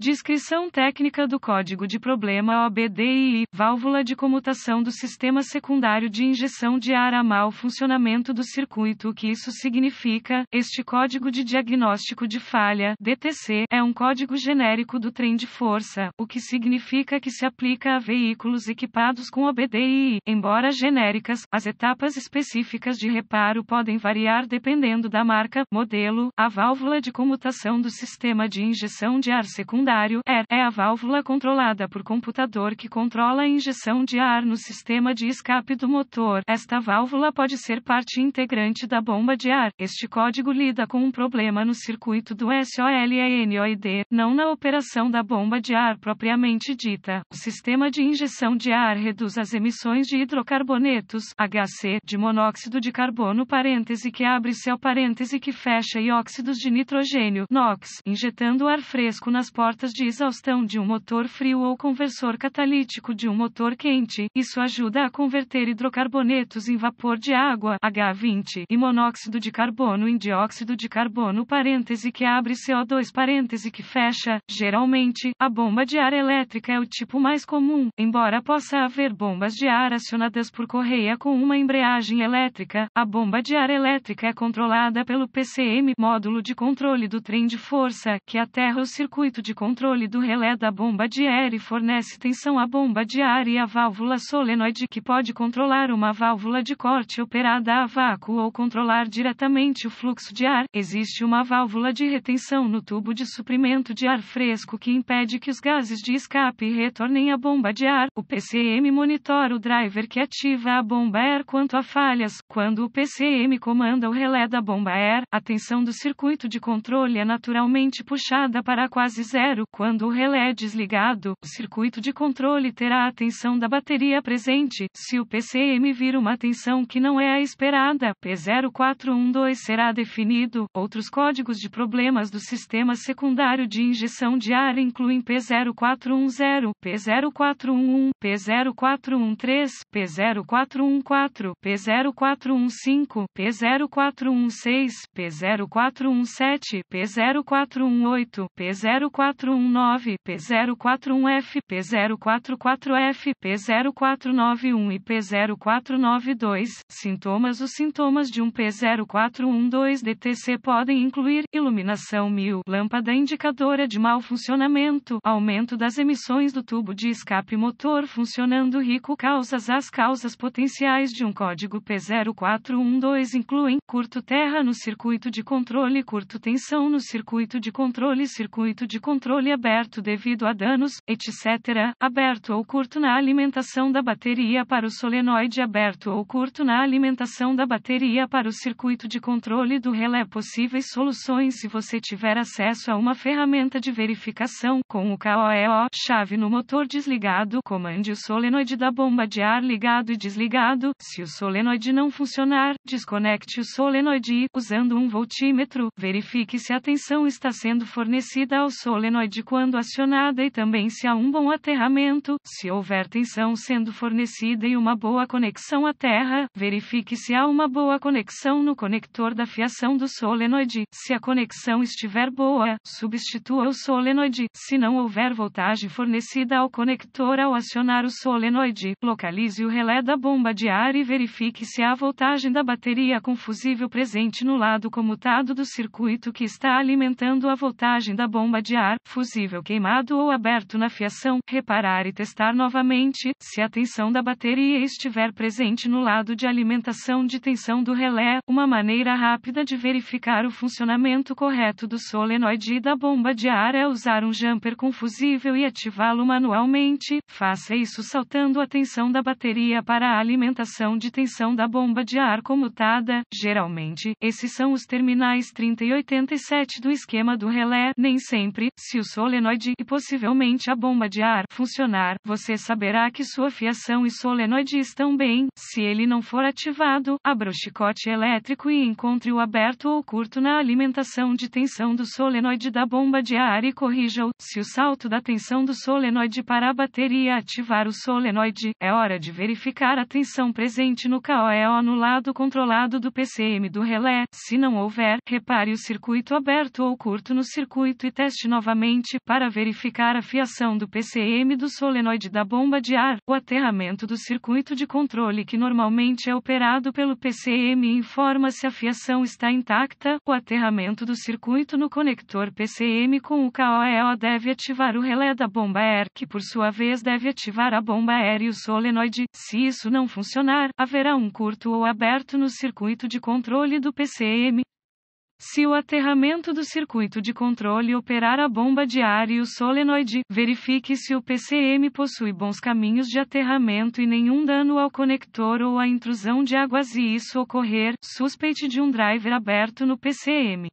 Descrição técnica do código de problema OBDII, válvula de comutação do sistema secundário de injeção de ar a mau funcionamento do circuito. O que isso significa? Este código de diagnóstico de falha, DTC, é um código genérico do trem de força, o que significa que se aplica a veículos equipados com OBDII. Embora genéricas, as etapas específicas de reparo podem variar dependendo da marca, modelo, a válvula de comutação do sistema de injeção de ar secundário secundário é, é a válvula controlada por computador que controla a injeção de ar no sistema de escape do motor. Esta válvula pode ser parte integrante da bomba de ar. Este código lida com um problema no circuito do SOLANOID, não na operação da bomba de ar propriamente dita. O sistema de injeção de ar reduz as emissões de hidrocarbonetos HC de monóxido de carbono parêntese que abre céu parêntese que fecha e óxidos de nitrogênio NOx, injetando ar fresco nas portas de exaustão de um motor frio ou conversor catalítico de um motor quente, isso ajuda a converter hidrocarbonetos em vapor de água H20 e monóxido de carbono em dióxido de carbono parêntese que abre CO2 parêntese que fecha. Geralmente, a bomba de ar elétrica é o tipo mais comum, embora possa haver bombas de ar acionadas por correia com uma embreagem elétrica, a bomba de ar elétrica é controlada pelo PCM, módulo de controle do trem de força, que aterra o circuito de controle controle do relé da bomba de ar e fornece tensão à bomba de ar e à válvula solenoide que pode controlar uma válvula de corte operada a vácuo ou controlar diretamente o fluxo de ar. Existe uma válvula de retenção no tubo de suprimento de ar fresco que impede que os gases de escape retornem à bomba de ar. O PCM monitora o driver que ativa a bomba air quanto a falhas. Quando o PCM comanda o relé da bomba air, a tensão do circuito de controle é naturalmente puxada para quase zero claro quando o relé é desligado, o circuito de controle terá a tensão da bateria presente. Se o PCM vir uma tensão que não é a esperada, P0412 será definido. Outros códigos de problemas do sistema secundário de injeção de ar incluem P0410, P0411, P0413, P0414, P0415, P0416, P0417, P0418, P04 P019, P041F, P044F, P0491 e P0492. Sintomas Os sintomas de um P0412-DTC podem incluir iluminação mil, lâmpada indicadora de mau funcionamento, aumento das emissões do tubo de escape motor funcionando rico. Causas As causas potenciais de um código P0412 incluem curto terra no circuito de controle, curto tensão no circuito de controle, circuito de controle controle aberto devido a danos, etc., aberto ou curto na alimentação da bateria para o solenoide aberto ou curto na alimentação da bateria para o circuito de controle do relé possíveis soluções se você tiver acesso a uma ferramenta de verificação com o KOEO, chave no motor desligado, comande o solenoide da bomba de ar ligado e desligado. Se o solenoide não funcionar, desconecte o solenoide e, usando um voltímetro, verifique se a tensão está sendo fornecida ao solenoide solenoide quando acionada e também se há um bom aterramento, se houver tensão sendo fornecida e uma boa conexão à terra, verifique se há uma boa conexão no conector da fiação do solenoide. Se a conexão estiver boa, substitua o solenoide. Se não houver voltagem fornecida ao conector ao acionar o solenoide, localize o relé da bomba de ar e verifique se há voltagem da bateria com fusível presente no lado comutado do circuito que está alimentando a voltagem da bomba de ar, fusível queimado ou aberto na fiação, reparar e testar novamente, se a tensão da bateria estiver presente no lado de alimentação de tensão do relé, uma maneira rápida de verificar o funcionamento correto do solenoide e da bomba de ar é usar um jumper com fusível e ativá-lo manualmente, faça isso saltando a tensão da bateria para a alimentação de tensão da bomba de ar comutada, geralmente, esses são os terminais 30 e 87 do esquema do relé, nem sempre, se o solenoide e possivelmente a bomba de ar funcionar, você saberá que sua fiação e solenoide estão bem. Se ele não for ativado, abra o chicote elétrico e encontre-o aberto ou curto na alimentação de tensão do solenoide da bomba de ar e corrija-o. Se o salto da tensão do solenoide para a bateria ativar o solenoide, é hora de verificar a tensão presente no KOEO no lado controlado do PCM do relé. Se não houver, repare o circuito aberto ou curto no circuito e teste novamente para verificar a fiação do PCM do solenoide da bomba de ar, o aterramento do circuito de controle que normalmente é operado pelo PCM informa se a fiação está intacta, o aterramento do circuito no conector PCM com o KOEO deve ativar o relé da bomba air, que por sua vez deve ativar a bomba air e o solenoide, se isso não funcionar, haverá um curto ou aberto no circuito de controle do PCM, se o aterramento do circuito de controle operar a bomba de ar e o solenoide, verifique se o PCM possui bons caminhos de aterramento e nenhum dano ao conector ou à intrusão de água se isso ocorrer, suspeite de um driver aberto no PCM.